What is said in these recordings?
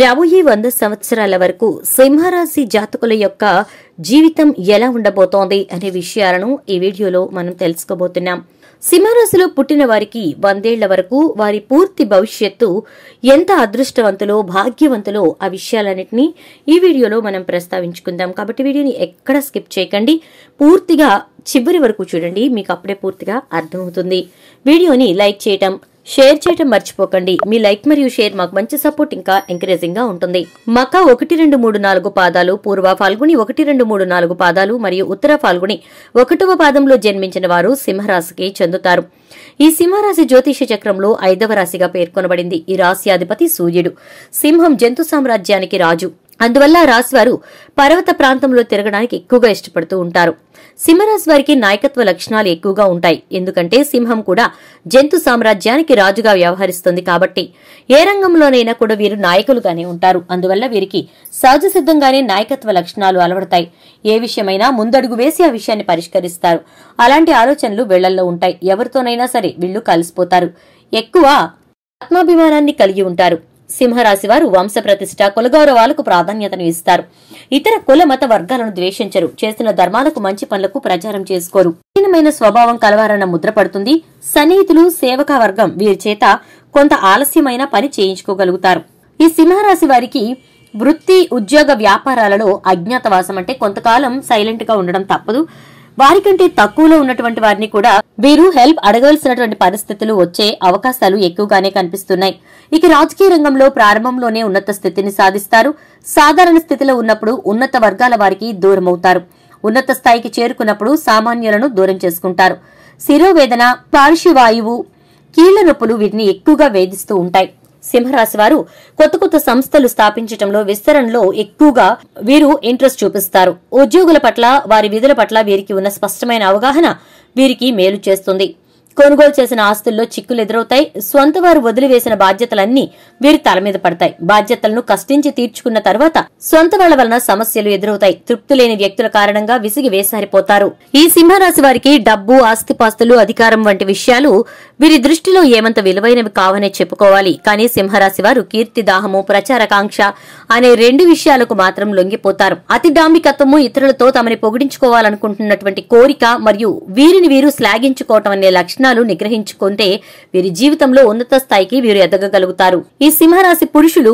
రాబోయే వంద సంవత్సరాల వరకు సింహరాశి జాతకుల యొక్క జీవితం ఎలా ఉండబోతోంది అనే విషయాలను ఈ వీడియోలో మనం తెలుసుకోబోతున్నాం సింహరాశిలో పుట్టిన వారికి వందేళ్ల వరకు వారి పూర్తి భవిష్యత్తు ఎంత అదృష్టవంతులో భాగ్యవంతులో ఆ విషయాలన్నింటినీ ఈ వీడియోలో మనం ప్రస్తావించుకుందాం కాబట్టి వీడియోని ఎక్కడ స్కిప్ చేయకండి పూర్తిగా చివరి వరకు చూడండి మీకు అప్పుడే పూర్తిగా అర్థమవుతుంది వీడియోని లైక్ చేయటం షేర్ చేయడం మర్చిపోకండి మీ లైక్ మరియు షేర్ మాకు మంచి సపోర్ట్ ఇంకా ఎంకరేజింగ్ గా ఉంటుంది మక ఒకటి రెండు మూడు నాలుగు పాదాలు పూర్వ ఫాల్గుని ఒకటి రెండు మూడు నాలుగు పాదాలు మరియు ఉత్తర ఫాల్గుని ఒకటవ పాదంలో జన్మించిన వారు సింహరాశికి చెందుతారు ఈ సింహరాశి జ్యోతిష చక్రంలో ఐదవ రాశిగా పేర్కొనబడింది ఈ రాశి అధిపతి సూర్యుడు సింహం జంతు సామ్రాజ్యానికి రాజు అందువల్ల వారు పర్వత ప్రాంతంలో తిరగడానికి ఎక్కువగా ఇష్టపడుతూ ఉంటారు సింహరాశి వారికి నాయకత్వ లక్షణాలు ఎక్కువగా ఉంటాయి ఎందుకంటే సింహం కూడా జంతు సామ్రాజ్యానికి రాజుగా వ్యవహరిస్తుంది కాబట్టి ఏ రంగంలోనైనా కూడా వీరు నాయకులుగానే ఉంటారు అందువల్ల వీరికి సహజ సిద్ధంగానే నాయకత్వ లక్షణాలు అలవడతాయి ఏ విషయమైనా ముందడుగు వేసి ఆ విషయాన్ని పరిష్కరిస్తారు అలాంటి ఆలోచనలు వీళ్లల్లో ఉంటాయి ఎవరితోనైనా సరే వీళ్ళు కలిసిపోతారు ఎక్కువ ఆత్మాభిమానాన్ని కలిగి ఉంటారు సింహరాశి వారు వంశప్రతిష్ట కులగౌరవాలకు ప్రాధాన్యతను ఇస్తారు ఇతర కుల మత వర్గాలను ద్వేషించరు చేస్తున్న ధర్మాలకు మంచి పనులకు ప్రచారం చేసుకోరు కఠినమైన స్వభావం కలవారన్న ముద్రపడుతుంది సన్నిహితులు సేవక వర్గం వీరి చేత కొంత ఆలస్యమైన పని చేయించుకోగలుగుతారు ఈ సింహరాశి వారికి వృత్తి ఉద్యోగ వ్యాపారాలలో అజ్ఞాతవాసం అంటే కొంతకాలం సైలెంట్ గా ఉండడం తప్పదు వారికంటే తక్కువలో ఉన్నటువంటి వారిని కూడా వీరు హెల్ప్ అడగవలసినటువంటి పరిస్థితులు వచ్చే అవకాశాలు ఎక్కువగానే కనిపిస్తున్నాయి ఇక రాజకీయ రంగంలో ప్రారంభంలోనే ఉన్నత స్థితిని సాధిస్తారు సాధారణ స్థితిలో ఉన్నప్పుడు ఉన్నత వర్గాల వారికి దూరమవుతారు ఉన్నత స్థాయికి చేరుకున్నప్పుడు సామాన్యులను దూరం చేసుకుంటారు శిరోవేదన పార్శ్వవాయువు కీళ్ల నొప్పులు వీటిని ఎక్కువగా వేధిస్తూ ఉంటాయి సింహరాశి వారు కొత్త కొత్త సంస్థలు స్థాపించటంలో విస్తరణలో ఎక్కువగా వీరు ఇంట్రెస్ట్ చూపిస్తారు ఉద్యోగుల పట్ల వారి విధుల పట్ల వీరికి ఉన్న స్పష్టమైన అవగాహన వీరికి మేలు చేస్తుంది కొనుగోలు చేసిన ఆస్తుల్లో చిక్కులు ఎదురవుతాయి స్వంత వారు వదిలివేసిన బాధ్యతలన్నీ వీరి తల మీద పడతాయి బాధ్యతలను కష్టించి తీర్చుకున్న తర్వాత సొంత వాళ్ల వలన సమస్యలు ఎదురవుతాయి తృప్తి లేని వ్యక్తుల కారణంగా విసిగి వేసారిపోతారు ఈ సింహరాశి వారికి డబ్బు ఆస్తిపాస్తులు అధికారం వంటి విషయాలు వీరి దృష్టిలో ఏమంత విలువైనవి కావనే చెప్పుకోవాలి కానీ సింహరాశి వారు కీర్తి దాహము ప్రచారకాంక్ష అనే రెండు విషయాలకు మాత్రం లొంగిపోతారు అతి డాంబికత్వము ఇతరులతో తమని పొగిడించుకోవాలనుకుంటున్నటువంటి కోరిక మరియు వీరిని వీరు శ్లాఘించుకోవటం అనే లక్షణం లక్షణాలు నిగ్రహించుకుంటే వీరి జీవితంలో ఉన్నత స్థాయికి వీరు ఎదగగలుగుతారు ఈ సింహరాశి పురుషులు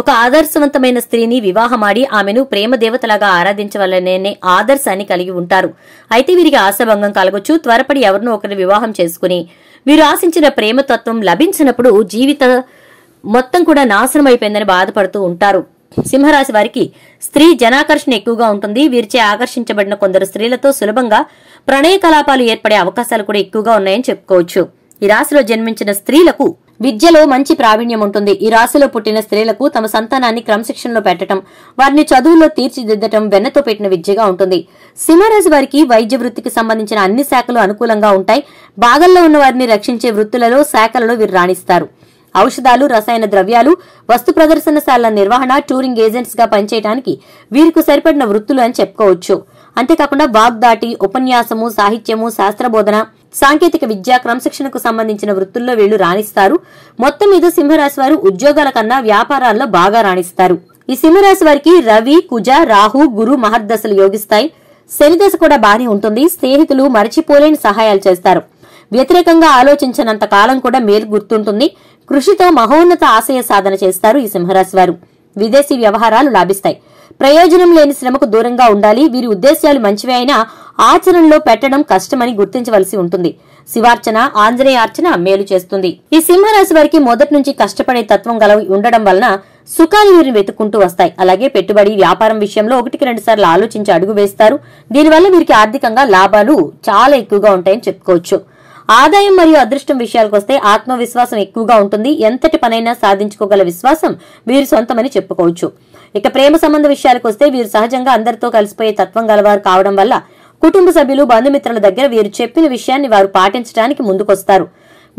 ఒక ఆదర్శవంతమైన స్త్రీని వివాహమాడి ఆమెను ప్రేమ దేవతలాగా ఆరాధించవలనే ఆదర్శాన్ని కలిగి ఉంటారు అయితే వీరికి ఆశాభంగం కలగొచ్చు త్వరపడి ఎవరినో ఒకరిని వివాహం చేసుకుని వీరు ఆశించిన ప్రేమతత్వం లభించినప్పుడు జీవిత మొత్తం కూడా నాశనం అయిపోయిందని బాధపడుతూ ఉంటారు సింహరాశి వారికి స్త్రీ జనాకర్షణ ఎక్కువగా ఉంటుంది వీరిచే ఆకర్షించబడిన కొందరు స్త్రీలతో సులభంగా ప్రణయ కలాపాలు ఏర్పడే అవకాశాలు కూడా ఎక్కువగా ఉన్నాయని చెప్పుకోవచ్చు ఈ రాశిలో జన్మించిన స్త్రీలకు విద్యలో మంచి ప్రావీణ్యం ఉంటుంది ఈ రాశిలో పుట్టిన స్త్రీలకు తమ సంతానాన్ని క్రమశిక్షణలో పెట్టడం వారిని చదువుల్లో తీర్చిదిద్దటం వెన్నతో పెట్టిన విద్యగా ఉంటుంది సింహరాశి వారికి వైద్య వృత్తికి సంబంధించిన అన్ని శాఖలు అనుకూలంగా ఉంటాయి భాగంలో ఉన్న వారిని రక్షించే వృత్తులలో శాఖలలో వీరు రాణిస్తారు ఔషధాలు రసాయన ద్రవ్యాలు వస్తు ప్రదర్శనశాల నిర్వహణ టూరింగ్ ఏజెంట్స్ గా పనిచేయడానికి వీరికి సరిపడిన వృత్తులు అని చెప్పుకోవచ్చు అంతేకాకుండా వాగ్దాటి ఉపన్యాసము సాహిత్యము శాస్త్రబోధన సాంకేతిక విద్య క్రమశిక్షణకు సంబంధించిన వృత్తుల్లో వీళ్లు రాణిస్తారు మొత్తం మీద సింహరాశి వారు ఉద్యోగాల కన్నా వ్యాపారాల్లో బాగా రాణిస్తారు ఈ సింహరాశి వారికి రవి కుజ రాహు గురు మహర్దశలు యోగిస్తాయి శనిదశ కూడా బాగానే ఉంటుంది స్నేహితులు మరచిపోలేని సహాయాలు చేస్తారు వ్యతిరేకంగా ఆలోచించినంత కాలం కూడా మేలు గుర్తుంటుంది కృషితో మహోన్నత ఆశయ సాధన చేస్తారు ఈ సింహరాశి వారు విదేశీ వ్యవహారాలు లాభిస్తాయి ప్రయోజనం లేని శ్రమకు దూరంగా ఉండాలి వీరి ఉద్దేశ్యాలు మంచివే అయినా ఆచరణలో పెట్టడం కష్టమని గుర్తించవలసి ఉంటుంది శివార్చన ఆంజనేయార్చన మేలు చేస్తుంది ఈ సింహరాశి వారికి మొదటి నుంచి కష్టపడే తత్వం గల ఉండడం వలన సుఖాలు వీరిని వెతుక్కుంటూ వస్తాయి అలాగే పెట్టుబడి వ్యాపారం విషయంలో ఒకటికి రెండు సార్లు ఆలోచించి అడుగు వేస్తారు దీనివల్ల వీరికి ఆర్థికంగా లాభాలు చాలా ఎక్కువగా ఉంటాయని చెప్పుకోవచ్చు ఆదాయం మరియు అదృష్టం విషయాలకు వస్తే ఆత్మవిశ్వాసం ఎక్కువగా ఉంటుంది ఎంతటి పనైనా సాధించుకోగల విశ్వాసం వీరు సొంతమని చెప్పుకోవచ్చు ఇక ప్రేమ సంబంధ విషయాలకు వస్తే వీరు సహజంగా అందరితో కలిసిపోయే తత్వం గలవారు కావడం వల్ల కుటుంబ సభ్యులు బంధుమిత్రుల దగ్గర వీరు చెప్పిన విషయాన్ని వారు పాటించడానికి ముందుకొస్తారు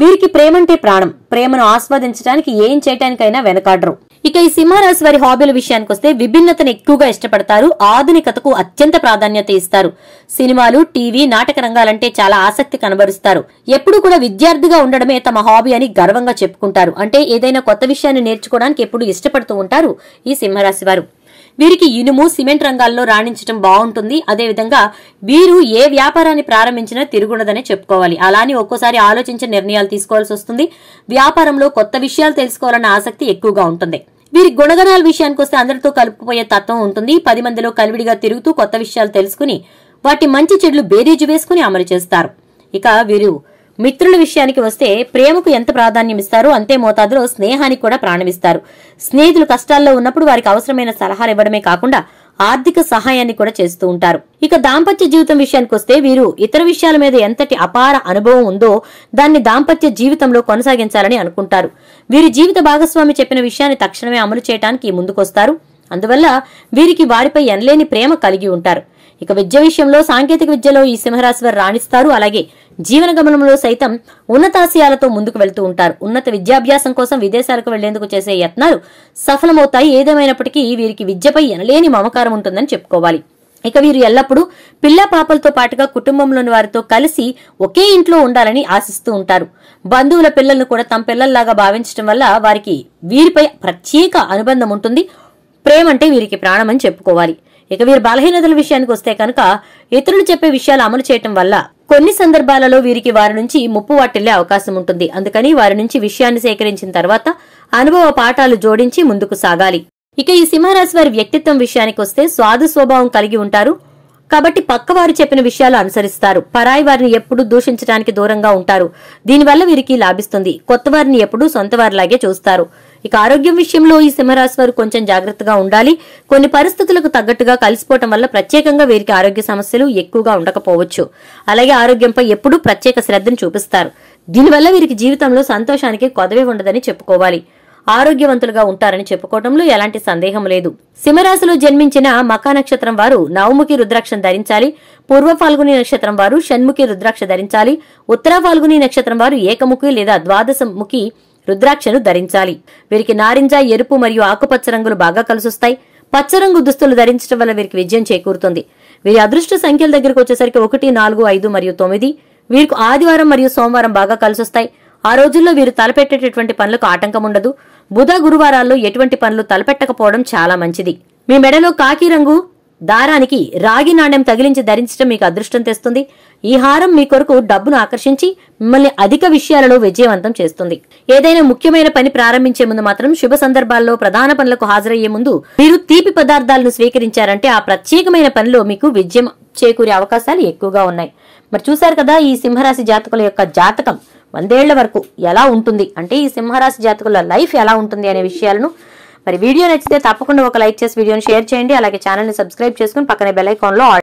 వీరికి ప్రేమంటే ప్రాణం ప్రేమను ఆస్వాదించడానికి ఏం చేయటానికైనా వెనకాడరు ఇక ఈ సింహరాశి వారి హాబీల విషయానికి వస్తే విభిన్నతను ఎక్కువగా ఇష్టపడతారు ఆధునికతకు అత్యంత ప్రాధాన్యత ఇస్తారు సినిమాలు టీవీ నాటక రంగాలంటే చాలా ఆసక్తి కనబరుస్తారు ఎప్పుడు కూడా విద్యార్థిగా ఉండడమే తమ హాబీ అని గర్వంగా చెప్పుకుంటారు అంటే ఏదైనా కొత్త విషయాన్ని నేర్చుకోవడానికి ఎప్పుడు ఇష్టపడుతూ ఉంటారు ఈ సింహరాశి వారు వీరికి ఇనుము సిమెంట్ రంగాల్లో రాణించడం బాగుంటుంది అదేవిధంగా వీరు ఏ వ్యాపారాన్ని ప్రారంభించినా తిరుగుండదనే చెప్పుకోవాలి అలానే ఒక్కోసారి ఆలోచించే నిర్ణయాలు తీసుకోవాల్సి వస్తుంది వ్యాపారంలో కొత్త విషయాలు తెలుసుకోవాలన్న ఆసక్తి ఎక్కువగా ఉంటుంది వీరి గుణగణాల విషయానికి వస్తే అందరితో కలుపుకుపోయే తత్వం ఉంటుంది పది మందిలో కలివిడిగా తిరుగుతూ కొత్త విషయాలు తెలుసుకుని వాటి మంచి చెడ్లు బేరీజు వేసుకుని అమలు చేస్తారు ఇక వీరు మిత్రుల విషయానికి వస్తే ప్రేమకు ఎంత ప్రాధాన్యం ఇస్తారో అంతే మోతాదులో స్నేహానికి కూడా ప్రాణమిస్తారు స్నేహితులు కష్టాల్లో ఉన్నప్పుడు వారికి అవసరమైన సలహాలు ఇవ్వడమే కాకుండా ఆర్థిక సహాయాన్ని కూడా చేస్తూ ఉంటారు ఇక దాంపత్య జీవితం విషయానికి వస్తే వీరు ఇతర విషయాల మీద ఎంతటి అపార అనుభవం ఉందో దాన్ని దాంపత్య జీవితంలో కొనసాగించాలని అనుకుంటారు వీరి జీవిత భాగస్వామి చెప్పిన విషయాన్ని తక్షణమే అమలు చేయడానికి ముందుకొస్తారు అందువల్ల వీరికి వారిపై ఎనలేని ప్రేమ కలిగి ఉంటారు ఇక విద్య విషయంలో సాంకేతిక విద్యలో ఈ సింహరాశి వారు రాణిస్తారు అలాగే జీవన గమనంలో సైతం ఉన్నతాశయాలతో ముందుకు వెళ్తూ ఉంటారు ఉన్నత విద్యాభ్యాసం కోసం విదేశాలకు వెళ్లేందుకు చేసే యత్నాలు సఫలమవుతాయి ఏదేమైనప్పటికీ వీరికి విద్యపై ఎనలేని మమకారం ఉంటుందని చెప్పుకోవాలి ఇక వీరు ఎల్లప్పుడూ పిల్ల పాపలతో పాటుగా కుటుంబంలోని వారితో కలిసి ఒకే ఇంట్లో ఉండాలని ఆశిస్తూ ఉంటారు బంధువుల పిల్లలను కూడా తమ పిల్లల్లాగా భావించడం వల్ల వారికి వీరిపై ప్రత్యేక అనుబంధం ఉంటుంది ప్రేమంటే వీరికి ప్రాణమని చెప్పుకోవాలి ఇక వీరి బలహీనతల విషయానికి వస్తే కనుక ఇతరులు చెప్పే విషయాలు అమలు చేయటం వల్ల కొన్ని సందర్భాలలో వీరికి వారి నుంచి ముప్పు వాటిల్లే అవకాశం ఉంటుంది అందుకని వారి నుంచి విషయాన్ని సేకరించిన తర్వాత అనుభవ పాఠాలు జోడించి ముందుకు సాగాలి ఇక ఈ సింహరాశి వారి వ్యక్తిత్వం విషయానికి వస్తే స్వాదు స్వభావం కలిగి ఉంటారు కాబట్టి పక్కవారు చెప్పిన విషయాలు అనుసరిస్తారు పరాయి వారిని ఎప్పుడూ దూషించడానికి దూరంగా ఉంటారు దీనివల్ల వీరికి లాభిస్తుంది కొత్త వారిని ఎప్పుడూ సొంత వారిలాగే చూస్తారు ఇక ఆరోగ్యం విషయంలో ఈ సింహరాశి వారు కొంచెం జాగ్రత్తగా ఉండాలి కొన్ని పరిస్థితులకు తగ్గట్టుగా కలిసిపోవటం వల్ల ప్రత్యేకంగా వీరికి ఆరోగ్య సమస్యలు ఎక్కువగా ఉండకపోవచ్చు అలాగే ఆరోగ్యంపై ఎప్పుడూ ప్రత్యేక శ్రద్ధను చూపిస్తారు దీనివల్ల వీరికి జీవితంలో సంతోషానికి కొదవే ఉండదని చెప్పుకోవాలి ఆరోగ్యవంతులుగా ఉంటారని చెప్పుకోవడంలో ఎలాంటి సందేహం లేదు సింహరాశిలో జన్మించిన మకా నక్షత్రం వారు నవముఖి రుద్రాక్షం ధరించాలి పూర్వ ఫాల్గుని నక్షత్రం వారు షణ్ముఖి రుద్రాక్ష ధరించాలి ఉత్తర ఫాల్గుని నక్షత్రం వారు ఏకముఖి లేదా ద్వాదశముఖి రుద్రాక్షను ధరించాలి వీరికి నారింజ ఎరుపు మరియు ఆకుపచ్చ రంగులు బాగా కలిసొస్తాయి పచ్చరంగు దుస్తులు ధరించడం వల్ల వీరికి విజయం చేకూరుతుంది వీరి అదృష్ట సంఖ్యల దగ్గరకు వచ్చేసరికి ఒకటి నాలుగు ఐదు మరియు తొమ్మిది వీరికి ఆదివారం మరియు సోమవారం బాగా కలిసొస్తాయి ఆ రోజుల్లో వీరు తలపెట్టేటటువంటి పనులకు ఆటంకం ఉండదు బుధ గురువారాల్లో ఎటువంటి పనులు తలపెట్టకపోవడం చాలా మంచిది మీ మెడలో కాకి రంగు దారానికి రాగి నాణ్యం తగిలించి ధరించడం మీకు అదృష్టం తెస్తుంది ఈ హారం మీ కొరకు డబ్బును ఆకర్షించి మిమ్మల్ని అధిక విషయాలలో విజయవంతం చేస్తుంది ఏదైనా ముఖ్యమైన పని ప్రారంభించే ముందు మాత్రం శుభ సందర్భాల్లో ప్రధాన పనులకు హాజరయ్యే ముందు మీరు తీపి పదార్థాలను స్వీకరించారంటే ఆ ప్రత్యేకమైన పనిలో మీకు విజయం చేకూరే అవకాశాలు ఎక్కువగా ఉన్నాయి మరి చూశారు కదా ఈ సింహరాశి జాతకుల యొక్క జాతకం వందేళ్ల వరకు ఎలా ఉంటుంది అంటే ఈ సింహరాశి జాతకుల లైఫ్ ఎలా ఉంటుంది అనే విషయాలను మరి వీడియో నచ్చితే తప్పకుండా ఒక లైక్ చేసి వీడియోని షేర్ చేయండి అలాగే ఛానల్ని సబ్స్క్రైబ్ చేసుకుని పక్కనే బెల్ ఐకాన్లో